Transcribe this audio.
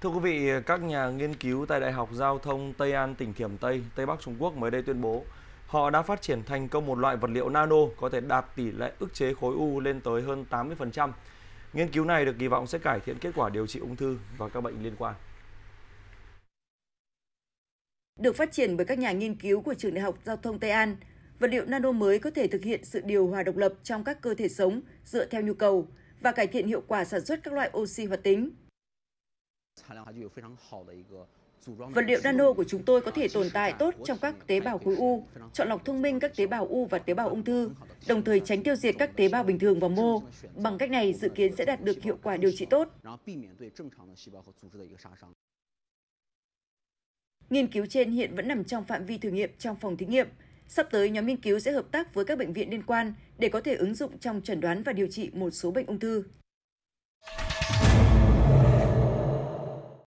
Thưa quý vị, các nhà nghiên cứu tại Đại học Giao thông Tây An, tỉnh Thiểm Tây, Tây Bắc Trung Quốc mới đây tuyên bố họ đã phát triển thành công một loại vật liệu nano có thể đạt tỷ lệ ức chế khối u lên tới hơn 80%. Nghiên cứu này được kỳ vọng sẽ cải thiện kết quả điều trị ung thư và các bệnh liên quan. Được phát triển bởi các nhà nghiên cứu của Trường Đại học Giao thông Tây An, vật liệu nano mới có thể thực hiện sự điều hòa độc lập trong các cơ thể sống dựa theo nhu cầu và cải thiện hiệu quả sản xuất các loại oxy hoạt tính. Vật liệu nano của chúng tôi có thể tồn tại tốt trong các tế bào khối u, chọn lọc thông minh các tế bào u và tế bào ung thư, đồng thời tránh tiêu diệt các tế bào bình thường và mô. Bằng cách này, dự kiến sẽ đạt được hiệu quả điều trị tốt. Nghiên cứu trên hiện vẫn nằm trong phạm vi thử nghiệm trong phòng thí nghiệm. Sắp tới, nhóm nghiên cứu sẽ hợp tác với các bệnh viện liên quan để có thể ứng dụng trong chẩn đoán và điều trị một số bệnh ung thư.